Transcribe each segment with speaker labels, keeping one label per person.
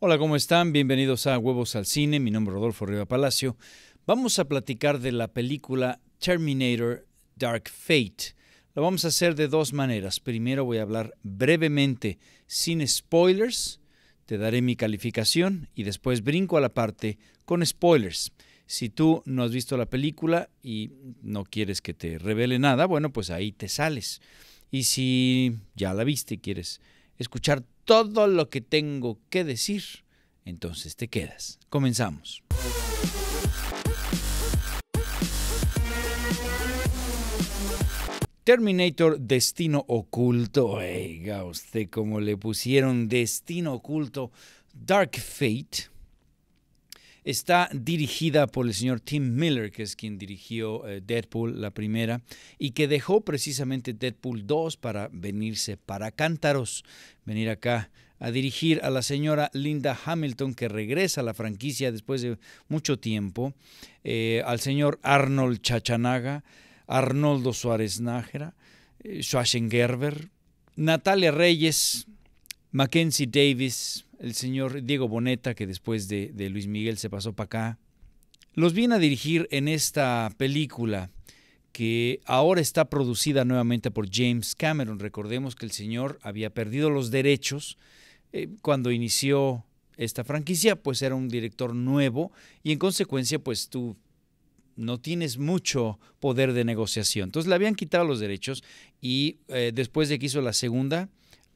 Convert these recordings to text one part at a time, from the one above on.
Speaker 1: Hola, ¿cómo están? Bienvenidos a Huevos al Cine. Mi nombre es Rodolfo Riva Palacio. Vamos a platicar de la película Terminator Dark Fate. Lo vamos a hacer de dos maneras. Primero voy a hablar brevemente, sin spoilers. Te daré mi calificación y después brinco a la parte con spoilers. Si tú no has visto la película y no quieres que te revele nada, bueno, pues ahí te sales. Y si ya la viste y quieres escuchar todo lo que tengo que decir, entonces te quedas. Comenzamos. Terminator Destino Oculto. Oiga, usted cómo le pusieron Destino Oculto. Dark Fate Está dirigida por el señor Tim Miller, que es quien dirigió eh, Deadpool, la primera, y que dejó precisamente Deadpool 2 para venirse para Cántaros, venir acá a dirigir a la señora Linda Hamilton, que regresa a la franquicia después de mucho tiempo, eh, al señor Arnold Chachanaga, Arnoldo Suárez Nájera, eh, Gerber, Natalia Reyes, Mackenzie Davis, el señor Diego Boneta, que después de, Luis Miguel se pasó para acá, los viene a dirigir en esta película que ahora está producida nuevamente por James Cameron. Recordemos que el señor había perdido los derechos eh, cuando inició esta franquicia, pues era un director nuevo y en consecuencia pues tú no tienes mucho poder de negociación. Entonces le habían quitado los derechos y eh, después de que hizo la segunda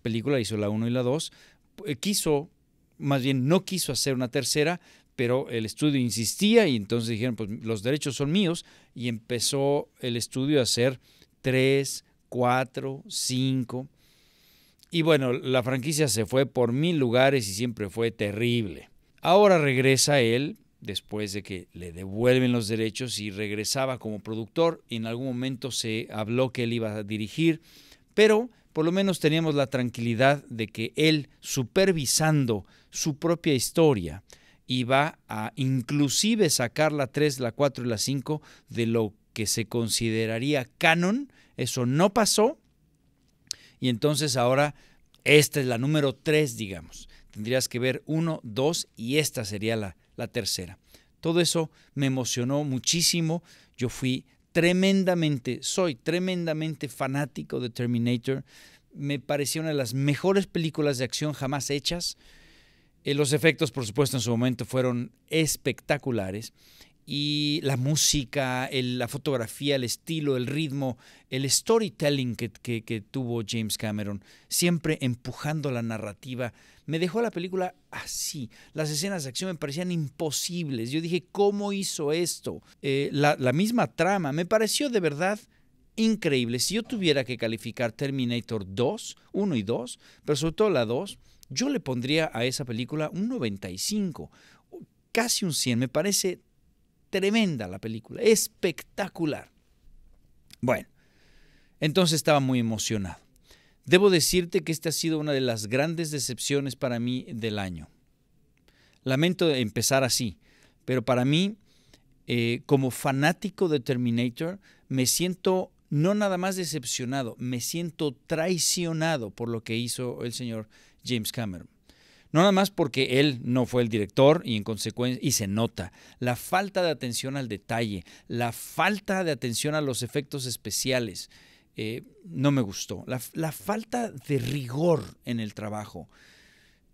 Speaker 1: película, hizo la 1 y la 2, eh, quiso, más bien no quiso hacer una tercera, pero el estudio insistía y entonces dijeron, pues los derechos son míos y empezó el estudio a hacer tres, cuatro, cinco. Y bueno, la franquicia se fue por mil lugares y siempre fue terrible. Ahora regresa él, después de que le devuelven los derechos y regresaba como productor. y En algún momento se habló que él iba a dirigir, pero por lo menos teníamos la tranquilidad de que él, supervisando su propia historia, iba a inclusive sacar la 3, la 4 y la 5 de lo que se consideraría canon. Eso no pasó. Y entonces ahora esta es la número 3, digamos. Tendrías que ver 1, 2 y esta sería la, la tercera. Todo eso me emocionó muchísimo. Yo fui tremendamente, soy tremendamente fanático de Terminator. Me pareció una de las mejores películas de acción jamás hechas. Eh, los efectos, por supuesto, en su momento fueron espectaculares. Y la música, la fotografía, el estilo, el ritmo, el storytelling que, que tuvo James Cameron, siempre empujando la narrativa me dejó la película así. Las escenas de acción me parecían imposibles. Yo dije, ¿cómo hizo esto? Eh, la, la misma trama me pareció de verdad increíble. Si yo tuviera que calificar Terminator 2, 1 y 2, pero sobre todo la 2, yo le pondría a esa película un 95, casi un 100. Me parece tremenda la película, espectacular. Bueno, entonces estaba muy emocionado. Debo decirte que esta ha sido una de las grandes decepciones para mí del año. Lamento empezar así, pero para mí, eh, como fanático de Terminator, me siento no nada más decepcionado, me siento traicionado por lo que hizo el señor James Cameron. No nada más porque él no fue el director y en consecuencia, y se nota, la falta de atención al detalle, la falta de atención a los efectos especiales, eh, no me gustó. La, falta de rigor en el trabajo.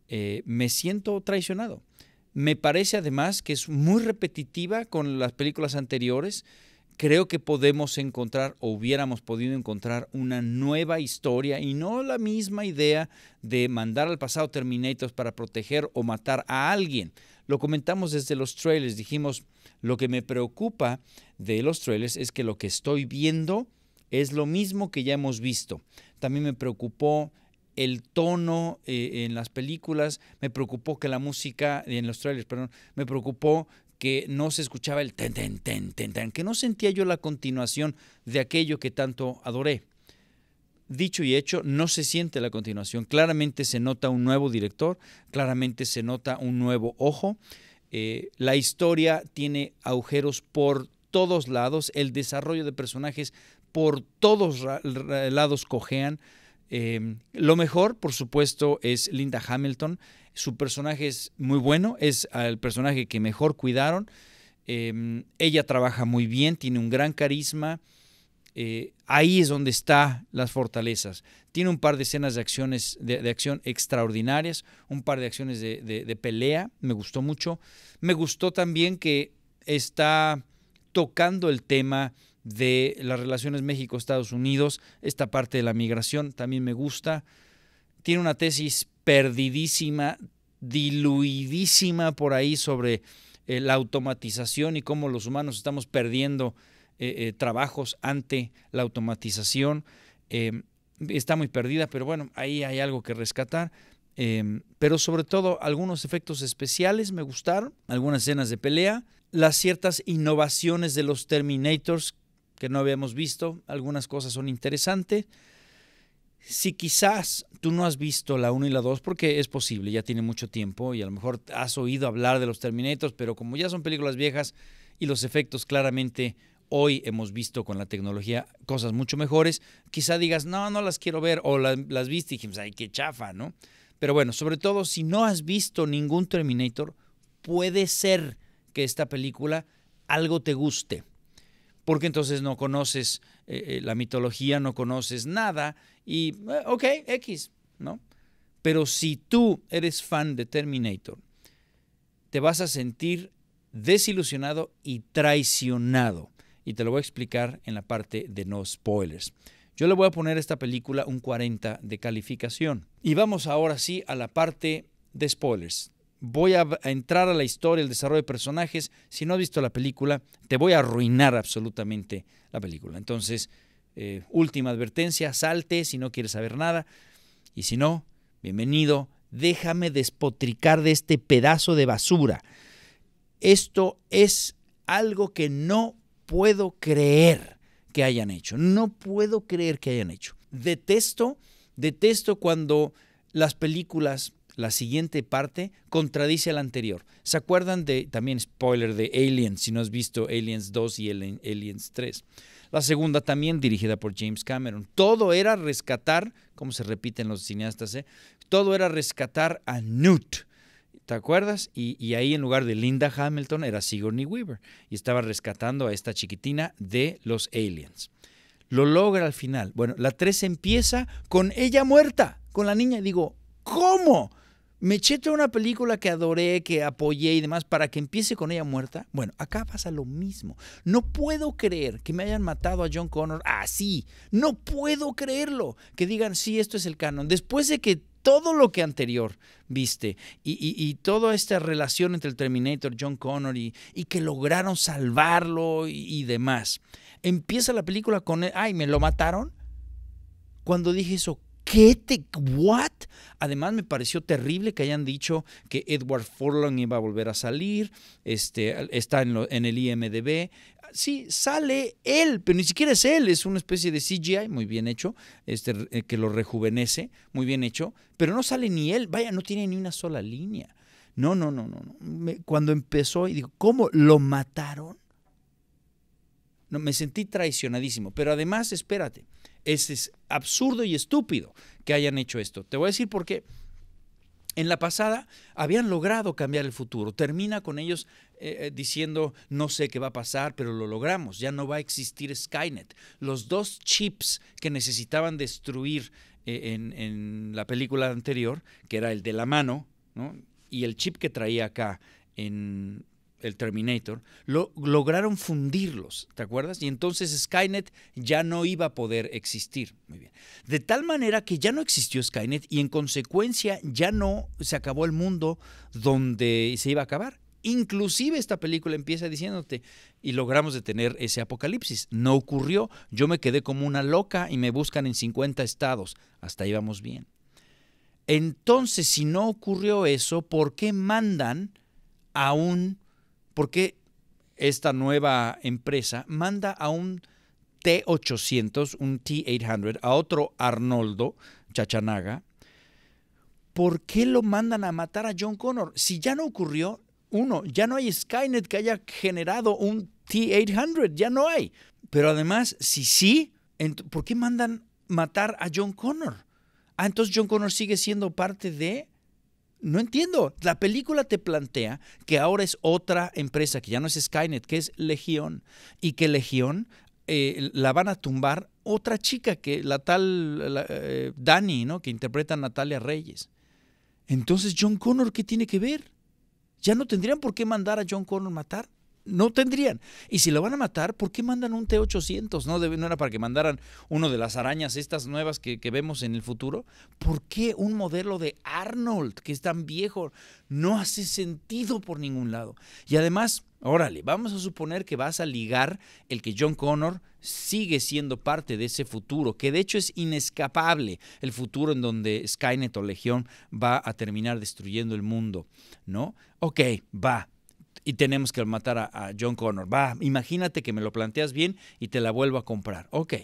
Speaker 1: Eh, me siento traicionado. Me parece además que es muy repetitiva con las películas anteriores. Creo que podemos encontrar o hubiéramos podido encontrar una nueva historia y no la misma idea de mandar al pasado Terminators para proteger o matar a alguien. Lo comentamos desde los trailers, dijimos, lo que me preocupa de los trailers es que lo que estoy viendo es lo mismo que ya hemos visto. También me preocupó el tono eh, en las películas, me preocupó que la música, en los trailers, perdón, me preocupó que no se escuchaba el ten, ten, ten, ten, ten, que no sentía yo la continuación de aquello que tanto adoré. Dicho y hecho, no se siente la continuación. Claramente se nota un nuevo director, claramente se nota un nuevo ojo. Eh, la historia tiene agujeros por todos lados, el desarrollo de personajes por todos lados cojean. Eh, lo mejor, por supuesto, es Linda Hamilton. Su personaje es muy bueno, es el personaje que mejor cuidaron. Eh, ella trabaja muy bien, tiene un gran carisma. Eh, ahí es donde están las fortalezas. Tiene un par de escenas de acciones de, acción extraordinarias, un par de acciones de pelea. Me gustó mucho. Me gustó también que está tocando el tema de las relaciones México-Estados Unidos, esta parte de la migración también me gusta. Tiene una tesis perdidísima, diluidísima por ahí sobre eh, la automatización y cómo los humanos estamos perdiendo eh, eh, trabajos ante la automatización. Em, está muy perdida, pero bueno, ahí hay algo que rescatar. Em, pero sobre todo algunos efectos especiales me gustaron, algunas escenas de pelea, las ciertas innovaciones de los Terminators que no habíamos visto. Algunas cosas son interesantes. Si quizás tú no has visto la 1 y la 2, porque es posible, ya tiene mucho tiempo y a lo mejor has oído hablar de los Terminators, pero como ya son películas viejas y los efectos claramente hoy hemos visto con la tecnología cosas mucho mejores, quizá digas, no, no las quiero ver, o las, las viste y dijimos, ay, qué chafa, ¿no? Pero bueno, sobre todo si no has visto ningún Terminator, puede ser que esta película algo te guste porque entonces no conoces eh, eh, la mitología, no conoces nada y, eh, ok, X, ¿no? Pero si tú eres fan de Terminator, te vas a sentir desilusionado y traicionado. Y te lo voy a explicar en la parte de no spoilers. Yo le voy a poner a esta película un 40 de calificación. Y vamos ahora sí a la parte de spoilers voy a, entrar a la historia, el desarrollo de personajes. Si no has visto la película, te voy a arruinar absolutamente la película. Entonces, eh, última advertencia, salte si no quieres saber nada. Y si no, bienvenido, déjame despotricar de este pedazo de basura. Esto es algo que no puedo creer que hayan hecho. No puedo creer que hayan hecho. Detesto, detesto cuando las películas la siguiente parte contradice a la anterior. ¿Se acuerdan de, también spoiler de Aliens, si no has visto Aliens 2 y Aliens 3? La segunda también dirigida por James Cameron. Todo era rescatar, como se repiten los cineastas, ¿eh? todo era rescatar a Newt. ¿Te acuerdas? Y, y, ahí en lugar de Linda Hamilton era Sigourney Weaver y estaba rescatando a esta chiquitina de los aliens. Lo logra al final. Bueno, la 3 empieza con ella muerta, con la niña. digo, ¿cómo? me eché toda una película que adoré, que apoyé y demás para que empiece con ella muerta. Bueno, acá pasa lo mismo. No puedo creer que me hayan matado a John Connor así. No puedo creerlo. Que digan, sí, esto es el canon. Después de que todo lo que anterior viste y, toda esta relación entre el Terminator, John Connor y, que lograron salvarlo y, demás. Empieza la película con, e-, ay, me lo mataron. Cuando dije eso, ¿Qué te, what? Además, me pareció terrible que hayan dicho que Edward Forlorn iba a volver a salir, este, está en, el IMDB. Sí, sale él, pero ni siquiera es él, es una especie de CGI muy bien hecho, este, eh, que lo rejuvenece, muy bien hecho, pero no sale ni él, vaya, no tiene ni una sola línea. No, no, no, no. cuando empezó y digo, ¿cómo lo mataron? me sentí traicionadísimo. Pero además, espérate, es, absurdo y estúpido que hayan hecho esto. Te voy a decir por qué. En la pasada habían logrado cambiar el futuro. Termina con ellos eh, eh, diciendo, no sé qué va a pasar, pero lo logramos. Ya no va a existir Skynet. Los dos chips que necesitaban destruir eh, en, la película anterior, que era el de la mano, y el chip que traía acá en, el Terminator, lo, lograron fundirlos, ¿te acuerdas? Y entonces Skynet ya no iba a poder existir. Muy bien. De tal manera que ya no existió Skynet y en consecuencia ya no se acabó el mundo donde se iba a acabar. Inclusive esta película empieza diciéndote, y logramos detener ese apocalipsis. No ocurrió, yo me quedé como una loca y me buscan en 50 estados. Hasta ahí vamos bien. Entonces, si no ocurrió eso, ¿por qué mandan a un ¿Por qué esta nueva empresa manda a un T800, un T800, a otro Arnoldo Chachanaga. ¿Por qué lo mandan a matar a John Connor? Si ya no ocurrió, uno, ya no hay Skynet que haya generado un T800, ya no hay. Pero además, si sí, ¿por qué mandan matar a John Connor? Ah, entonces John Connor sigue siendo parte de no entiendo. La película te plantea que ahora es otra empresa, que ya no es Skynet, que es Legión, y que Legión eh, la van a tumbar otra chica, que la tal eh, Dani, ¿no? que interpreta Natalia Reyes. Entonces, John Connor, ¿qué tiene que ver? Ya no tendrían por qué mandar a John Connor matar no tendrían. Y si lo van a matar, ¿por qué mandan un T-800? ¿No, era para que mandaran uno de las arañas estas nuevas que, que, vemos en el futuro? ¿Por qué un modelo de Arnold, que es tan viejo, no hace sentido por ningún lado? Y además, órale, vamos a suponer que vas a ligar el que John Connor sigue siendo parte de ese futuro, que de hecho es inescapable el futuro en donde Skynet o Legión va a terminar destruyendo el mundo, ¿no? Ok, va, y tenemos que matar a, John Connor. Va, imagínate que me lo planteas bien y te la vuelvo a comprar. Ok.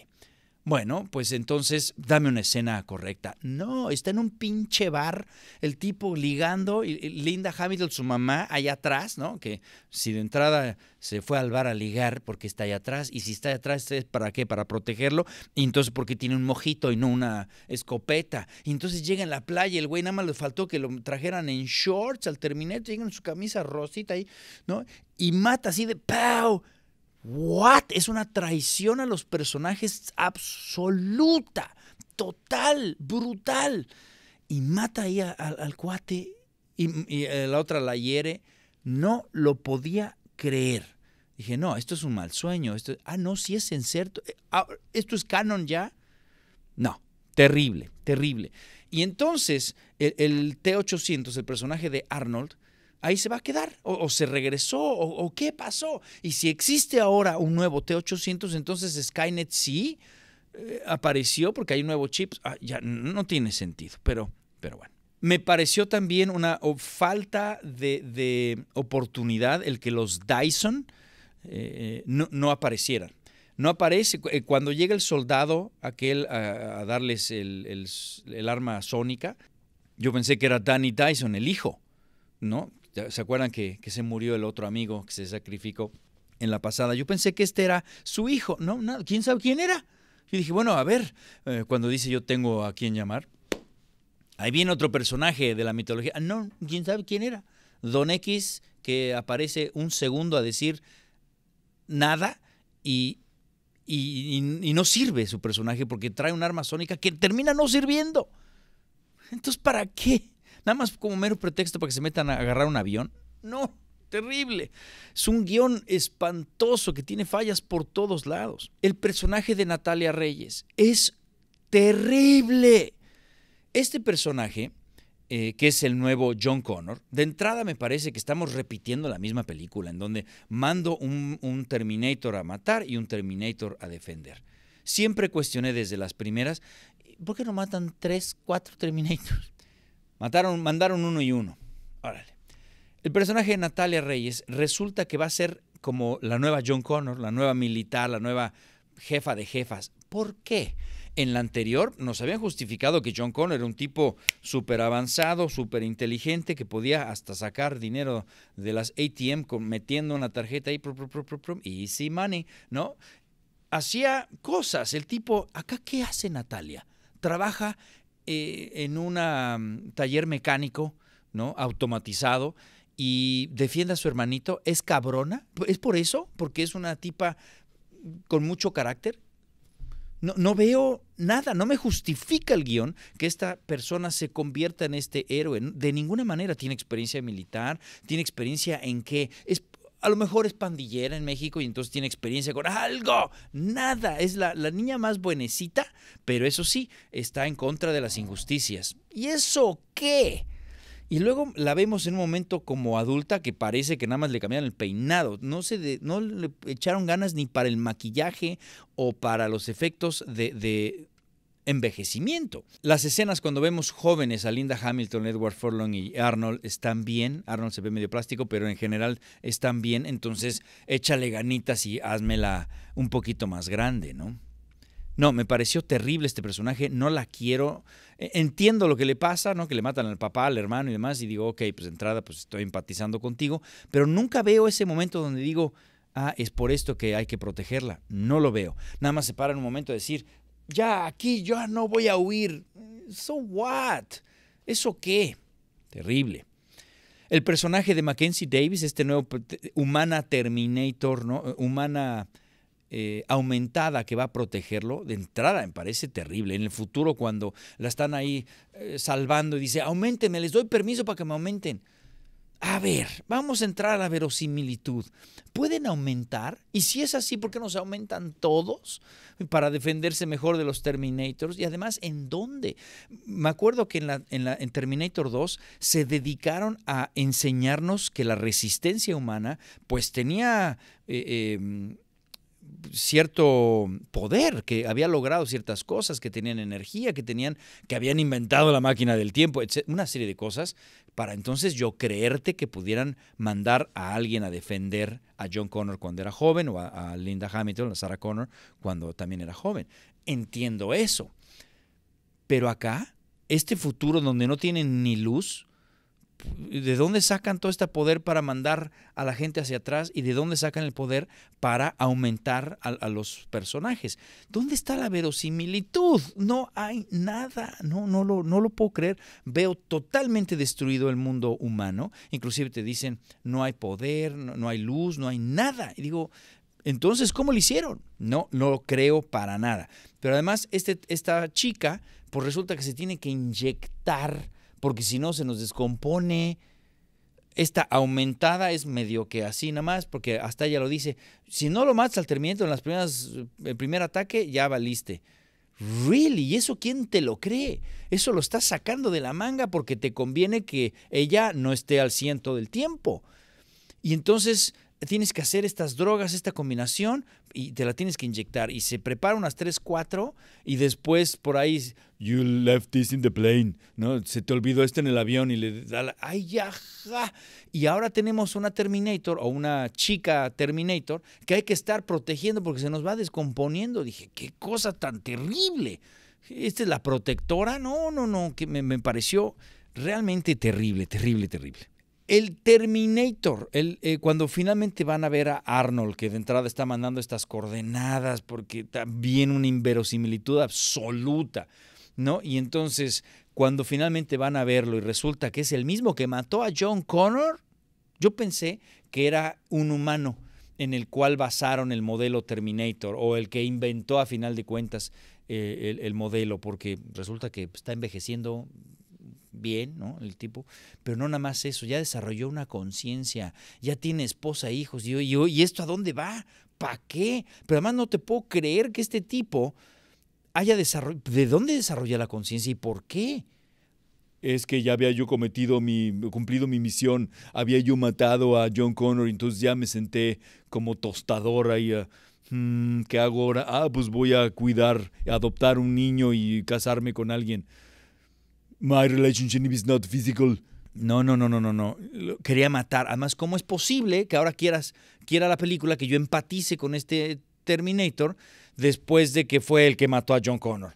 Speaker 1: Bueno, pues entonces dame una escena correcta. No, está en un pinche bar el tipo ligando, y Linda Hamilton, su mamá, allá atrás, ¿no? Que si de entrada se fue al bar a ligar porque está allá atrás, y si está allá atrás, ¿es para qué? Para protegerlo, y entonces porque tiene un mojito y no una escopeta. Y entonces llega en la playa, el güey nada más le faltó que lo trajeran en shorts al terminar, llega en su camisa rosita ahí, ¿no? Y mata así de ¡pau! ¿What? Es una traición a los personajes absoluta, total, brutal. Y mata ahí al cuate y, la otra la hiere. No lo podía creer. Dije, no, esto es un mal sueño. Esto, ah, no, si es en cierto. Eh, ah, ¿Esto es canon ya? No, terrible, terrible. Y entonces el T-800, el personaje de Arnold, ahí se va a quedar, o, se regresó, o, qué pasó. Y si existe ahora un nuevo T800, entonces Skynet sí eh, apareció porque hay un nuevo chip. Ah, ya no tiene sentido, pero, pero bueno. Me pareció también una falta de, oportunidad el que los Dyson eh, no, aparecieran no aparece. Eh, cuando llega el soldado aquel a, darles el, el, arma sónica, yo pensé que era Danny Dyson, el hijo, ¿no? ¿Se acuerdan que, se murió el otro amigo que se sacrificó en la pasada? Yo pensé que este era su hijo. No, no ¿quién sabe quién era? Y dije, bueno, a ver, eh, cuando dice yo tengo a quién llamar, ahí viene otro personaje de la mitología. Ah, no, quién sabe quién era. Don X, que aparece un segundo a decir nada y, y, y no sirve su personaje porque trae un arma sónica que termina no sirviendo. Entonces, ¿para qué? nada más como mero pretexto para que se metan a agarrar un avión. No, terrible. Es un guión espantoso que tiene fallas por todos lados. El personaje de Natalia Reyes es terrible. Este personaje, eh, que es el nuevo John Connor, de entrada me parece que estamos repitiendo la misma película, en donde mando un, un Terminator a matar y un Terminator a defender. Siempre cuestioné desde las primeras, ¿por qué no matan tres, cuatro Terminators? Mataron, mandaron uno y uno. Órale. El personaje de Natalia Reyes resulta que va a ser como la nueva John Connor, la nueva militar, la nueva jefa de jefas. ¿Por qué? En la anterior nos habían justificado que John Connor era un tipo súper avanzado, súper inteligente, que podía hasta sacar dinero de las ATM metiendo una tarjeta ahí, Y prum, easy money, ¿no? Hacía cosas. El tipo, ¿acá qué hace Natalia? Trabaja eh, en un taller mecánico, ¿no? Automatizado y defienda a su hermanito, es cabrona. ¿Es por eso? ¿Porque es una tipa con mucho carácter? No, no, veo nada, no me justifica el guión que esta persona se convierta en este héroe. De ninguna manera tiene experiencia militar, tiene experiencia en qué. Es a lo mejor es pandillera en México y entonces tiene experiencia con algo, nada, es la, niña más buenecita, pero eso sí, está en contra de las injusticias. ¿Y eso qué? Y luego la vemos en un momento como adulta que parece que nada más le cambiaron el peinado, no, se no le echaron ganas ni para el maquillaje o para los efectos de, de envejecimiento. Las escenas cuando vemos jóvenes a Linda Hamilton, Edward Furlong y Arnold están bien. Arnold se ve medio plástico, pero en general están bien. Entonces, échale ganitas y házmela un poquito más grande, ¿no? No, me pareció terrible este personaje, no la quiero. E, entiendo lo que le pasa, ¿no? Que le matan al papá, al hermano y demás, y digo, ok, pues entrada, pues estoy empatizando contigo, pero nunca veo ese momento donde digo, ah, es por esto que hay que protegerla. No lo veo. Nada más se para en un momento a decir, ya aquí yo no voy a huir. So what? ¿Eso qué? Terrible. El personaje de Mackenzie Davis, este nuevo humana Terminator, ¿no? Eh, humana eh, aumentada que va a protegerlo, de entrada me parece terrible. En el futuro, cuando la están ahí eh, salvando y dice, aumentenme, les doy permiso para que me aumenten. A ver, vamos a entrar a la verosimilitud. ¿Pueden aumentar? Y si es así, ¿por qué no se aumentan todos para defenderse mejor de los Terminators? Y además, ¿en dónde? Me acuerdo que en, la, Terminator 2 se dedicaron a enseñarnos que la resistencia humana pues tenía... Eh, em, cierto poder, que había logrado ciertas cosas, que tenían energía, que tenían, que habían inventado la máquina del tiempo, una serie de cosas para entonces yo creerte que pudieran mandar a alguien a defender a John Connor cuando era joven o a, Linda Hamilton, a Sarah Connor cuando también era joven. Entiendo eso. Pero acá, este futuro donde no tienen ni luz, ¿de dónde sacan todo este poder para mandar a la gente hacia atrás y de dónde sacan el poder para aumentar a, los personajes? ¿Dónde está la verosimilitud? No hay nada, no, no, lo, no lo puedo creer. Veo totalmente destruido el mundo humano. Inclusive te dicen, no hay poder, no, hay luz, no hay nada. Y digo, entonces, ¿cómo lo hicieron? No, no lo creo para nada. Pero además, este, esta chica, pues resulta que se tiene que inyectar porque si no se nos descompone. Esta aumentada es medio que así nada más, porque hasta ella lo dice. Si no lo matas al terminito en las primeras, el primer ataque, ya valiste. Really, ¿y eso quién te lo cree? Eso lo estás sacando de la manga porque te conviene que ella no esté al ciento del tiempo. Y entonces tienes que hacer estas drogas, esta combinación, y te la tienes que inyectar. Y se prepara unas 3, 4, y después por ahí, you left this in the plane, ¿no? Se te olvidó este en el avión y le da la, ay, ja. Y ahora tenemos una Terminator o una chica Terminator que hay que estar protegiendo porque se nos va descomponiendo. Dije, qué cosa tan terrible. ¿Esta es la protectora? No, no, no, que me pareció realmente terrible, terrible, terrible. El Terminator, el, eh, cuando finalmente van a ver a Arnold, que de entrada está mandando estas coordenadas, porque también una inverosimilitud absoluta, ¿no? Y entonces, cuando finalmente van a verlo y resulta que es el mismo que mató a John Connor, yo pensé que era un humano en el cual basaron el modelo Terminator o el que inventó a final de cuentas eh, el modelo, porque resulta que está envejeciendo bien, ¿no? El tipo, pero no nada más eso, ya desarrolló una conciencia, ya tiene esposa, hijos, y, y, y esto a dónde va, ¿para qué? Pero además no te puedo creer que este tipo haya desarrollado, ¿de dónde desarrolla la conciencia y por qué? es que ya había yo cometido mi, cumplido mi misión, había yo matado a John Connor, entonces ya me senté como tostadora y hmm, ¿qué hago ahora? Ah, pues voy a cuidar, adoptar un niño y casarme con alguien my relationship is not physical. No, no, no, no, no, no. Quería matar. Además, ¿cómo es posible que ahora quieras, quiera la película que yo empatice con este Terminator después de que fue el que mató a John Connor?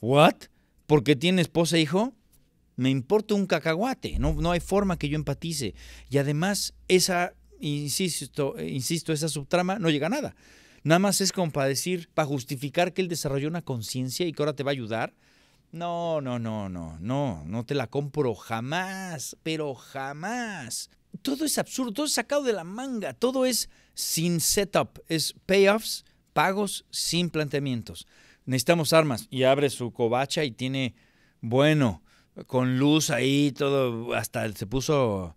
Speaker 1: ¿What? ¿Porque tiene esposa e hijo? Me importa un cacahuate. No, no hay forma que yo empatice. Y además, esa, insisto, insisto, esa subtrama no llega a nada. Nada más es como para decir, para justificar que él desarrolló una conciencia y que ahora te va a ayudar. No, no, no, no, no, no te la compro jamás, pero jamás. Todo es absurdo, todo es sacado de la manga, todo es sin setup, es payoffs, pagos sin planteamientos. Necesitamos armas y abre su covacha y tiene, bueno, con luz ahí, todo, hasta se puso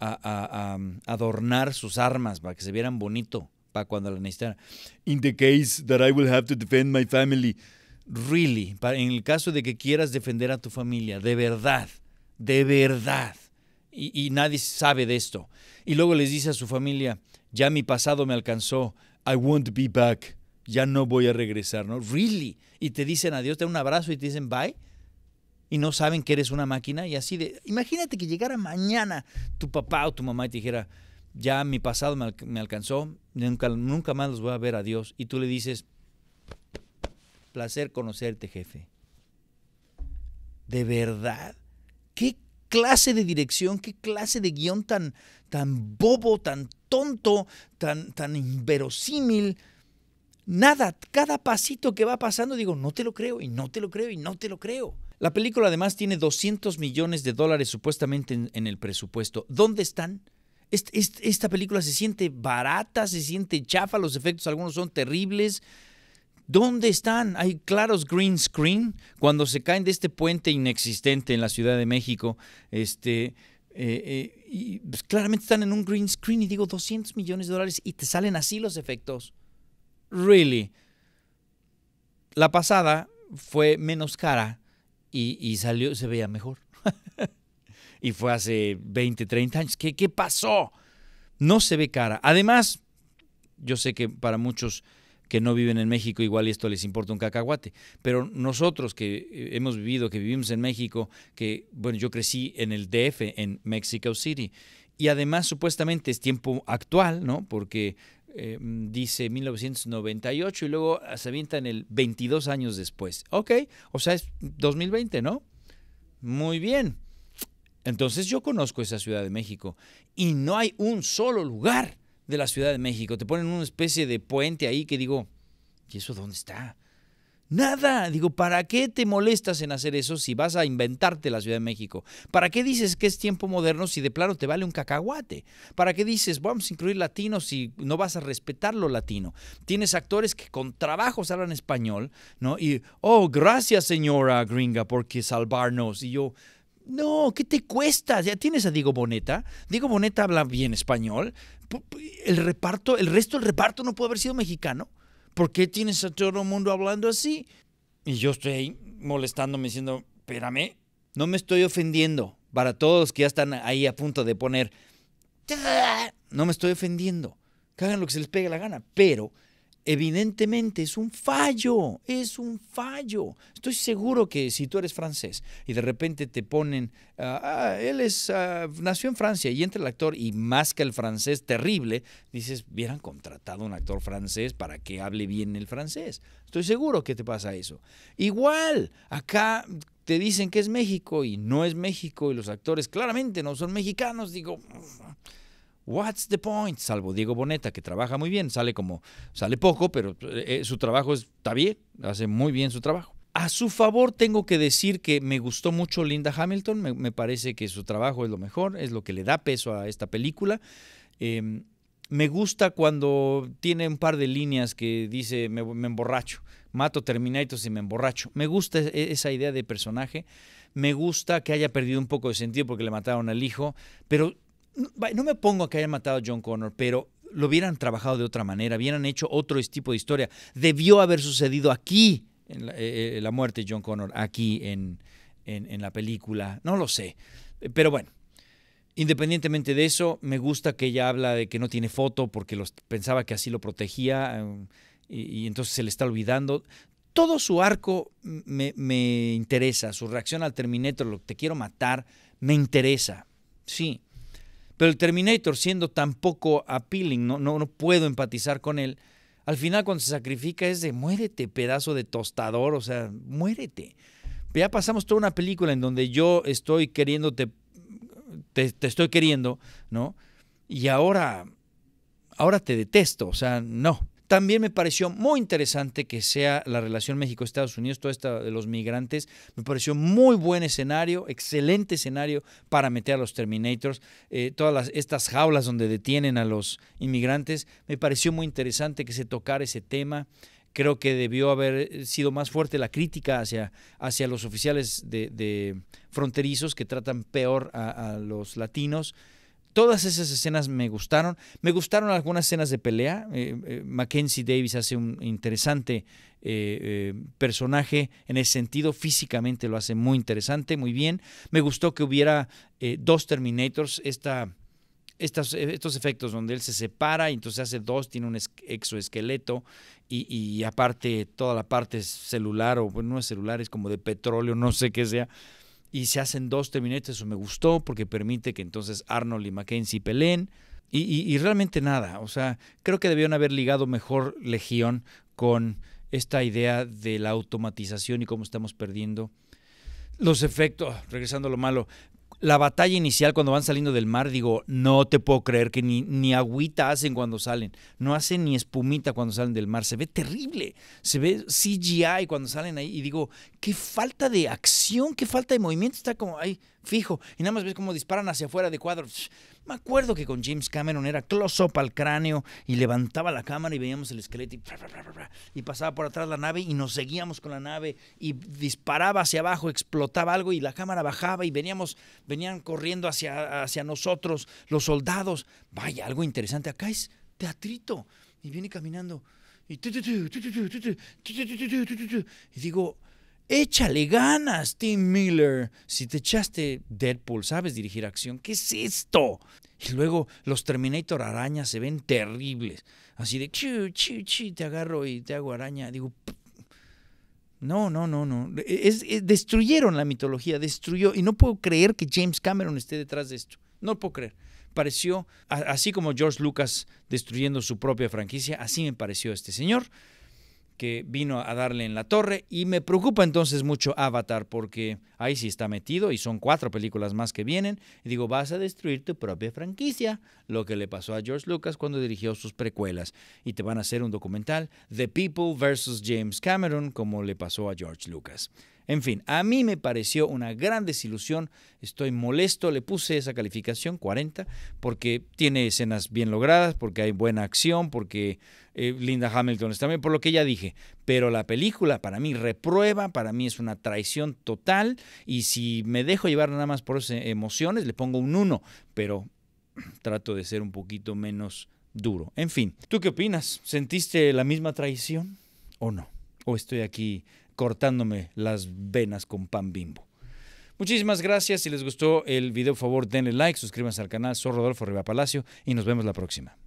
Speaker 1: a, adornar sus armas para que se vieran bonito para cuando las necesitaran. In the case that I will have to defend my family really, en el caso de que quieras defender a tu familia, de verdad, de verdad. Y, nadie sabe de esto. Y luego les dice a su familia, ya mi pasado me alcanzó, I won't be back, ya no voy a regresar, ¿no? Really. Y te dicen adiós, te dan un abrazo y te dicen bye. Y no saben que eres una máquina y así de... Imagínate que llegara mañana tu papá o tu mamá y te dijera, ya mi pasado me, alcanzó, nunca, nunca más los voy a ver, adiós. Y tú le dices, Placer conocerte, jefe. ¿De verdad? ¿Qué clase de dirección, qué clase de guión tan, tan bobo, tan tonto, tan, tan inverosímil? Nada, cada pasito que va pasando digo, no te lo creo y no te lo creo y no te lo creo. La película además tiene 200 millones de dólares supuestamente en, el presupuesto. ¿Dónde están? esta película se siente barata, se siente chafa, los efectos algunos son terribles, ¿Dónde están? Hay claros green screen cuando se caen de este puente inexistente en la Ciudad de México. Este, eh, eh, y pues, claramente están en un green screen y digo 200 millones de dólares y te salen así los efectos. Really. La pasada fue menos cara y, salió, se veía mejor. y fue hace 20, 30 años. ¿Qué, ¿Qué pasó? No se ve cara. Además, yo sé que para muchos que no viven en México, igual esto les importa un cacahuate. Pero nosotros que eh, hemos vivido, que vivimos en México, que, bueno, yo crecí en el DF, en Mexico City, y además supuestamente es tiempo actual, ¿no? Porque eh, dice 1998 y luego se en el 22 años después. Ok, o sea, es 2020, ¿no? Muy bien. Entonces yo conozco esa Ciudad de México y no hay un solo lugar de la Ciudad de México. Te ponen una especie de puente ahí que digo, ¿y eso dónde está? Nada, digo, ¿para qué te molestas en hacer eso si vas a inventarte la Ciudad de México? ¿Para qué dices que es tiempo moderno si de plano te vale un cacahuate? ¿Para qué dices vamos a incluir latinos si no vas a respetar lo latino? Tienes actores que con trabajos hablan español, ¿no? Y, oh, gracias señora gringa porque salvarnos. Y yo, no, ¿qué te cuesta? Ya tienes a Diego Boneta. Diego Boneta habla bien español. El reparto, el resto del reparto no puede haber sido mexicano. ¿Por qué tienes a todo el mundo hablando así? Y yo estoy ahí molestándome diciendo, espérame, no me estoy ofendiendo. Para todos los que ya están ahí a punto de poner, no me estoy ofendiendo. Cagan lo que se les pegue la gana. Pero evidentemente es un fallo, es un fallo. Estoy seguro que si tú eres francés y de repente te ponen, ah, ah, él es, ah, nació en Francia y entre el actor y más que el francés terrible, dices, hubieran contratado un actor francés para que hable bien el francés. Estoy seguro que te pasa eso. Igual, acá te dicen que es México y no es México y los actores claramente no son mexicanos, digo... What's the point? Salvo Diego Boneta, que trabaja muy bien, sale como, sale poco, pero eh, eh, su trabajo está bien, hace muy bien su trabajo. A su favor tengo que decir que me gustó mucho Linda Hamilton, me, parece que su trabajo es lo mejor, es lo que le da peso a esta película. Em, me gusta cuando tiene un par de líneas que dice me, emborracho, mato Terminator y me emborracho. Me gusta e, esa idea de personaje, me gusta que haya perdido un poco de sentido porque le mataron al hijo, pero no me pongo a que hayan matado a John Connor, pero lo hubieran trabajado de otra manera, hubieran hecho otro tipo de historia. Debió haber sucedido aquí en la, eh, eh, muerte de John Connor, aquí en, la película. No lo sé. Pero bueno, Independientemente de eso, me gusta que ella habla de que no tiene foto porque pensaba que así lo protegía um, y, entonces se le está olvidando. Todo su arco me, interesa, su reacción al Terminator, te quiero matar, me interesa. Sí, pero el Terminator, siendo tan poco appealing, no, no, puedo empatizar con él, al final cuando se sacrifica es de muérete, pedazo de tostador, o sea, muérete. Ya pasamos toda una película en donde yo estoy queriéndote, te, te estoy queriendo, ¿no? Y ahora, ahora te detesto, o sea, no, también me pareció muy interesante que sea la relación México-Estados Unidos, toda esta de los migrantes. Me pareció muy buen escenario, excelente escenario para meter a los Terminators. Eh, todas las, estas jaulas donde detienen a los inmigrantes. Me pareció muy interesante que se tocara ese tema creo que debió haber eh, sido más fuerte la crítica hacia, hacia los oficiales de, fronterizos que tratan peor a los latinos todas esas escenas me gustaron. Me gustaron algunas escenas de pelea. Eh, eh, Mackenzie Davis hace un interesante eh, personaje en ese sentido. Físicamente lo hace muy interesante, muy bien. Me gustó que hubiera dos Terminators. Esta, estas, estos efectos donde él se separa y entonces hace dos, tiene un exoesqueleto y, aparte toda la parte celular, o bueno, no es celular, es como de petróleo, no sé qué sea y se hacen dos terminetes, eso me gustó porque permite que entonces Arnold y Mackenzie peleen. Y, y, realmente nada, o sea, creo que debieron haber ligado mejor Legión con esta idea de la automatización y cómo estamos perdiendo los efectos, regresando a lo malo, la batalla inicial cuando van saliendo del mar, digo, no te puedo creer que ni, ni agüita hacen cuando salen, no hacen ni espumita cuando salen del mar, se ve terrible, se ve CGI cuando salen ahí y digo, qué falta de acción, qué falta de movimiento, está como, ahí fijo, y nada más ves cómo disparan hacia afuera de cuadro. Me acuerdo que con James Cameron era close-up al cráneo y levantaba la cámara y veíamos el esqueleto y, pasaba por atrás la nave y nos seguíamos con la nave y disparaba hacia abajo, explotaba algo y la cámara bajaba y veníamos, venían corriendo hacia, hacia nosotros los soldados. Vaya, algo interesante. Acá es teatrito y viene caminando. y digo, Échale ganas, Tim Miller. Si te echaste Deadpool, sabes dirigir acción. ¿Qué es esto? Y luego los Terminator arañas se ven terribles. Así de, chu, chu, chu, te agarro y te hago araña. Digo, no, no, no, no. Es, destruyeron la mitología, destruyó. Y no puedo creer que James Cameron esté detrás de esto. No lo puedo creer. Pareció, así como George Lucas destruyendo su propia franquicia, así me pareció este señor que vino a darle en la torre y me preocupa entonces mucho Avatar porque ahí sí está metido y son cuatro películas más que vienen digo vas a destruir tu propia franquicia lo que le pasó a George Lucas cuando dirigió sus precuelas y te van a hacer un documental The People versus James Cameron como le pasó a George Lucas. En fin, a mí me pareció una gran desilusión, estoy molesto, le puse esa calificación 40 porque tiene escenas bien logradas, porque hay buena acción, porque eh, Linda Hamilton está bien, por lo que ella dije, pero la película para mí reprueba, para mí es una traición total y si me dejo llevar nada más por esas emociones le pongo un 1, pero trato de ser un poquito menos duro. En fin, ¿tú qué opinas? ¿Sentiste la misma traición o no? ¿O estoy aquí cortándome las venas con pan bimbo. Muchísimas gracias. Si les gustó el video, por favor, denle like, suscríbanse al canal. Soy Rodolfo Riva Palacio y nos vemos la próxima.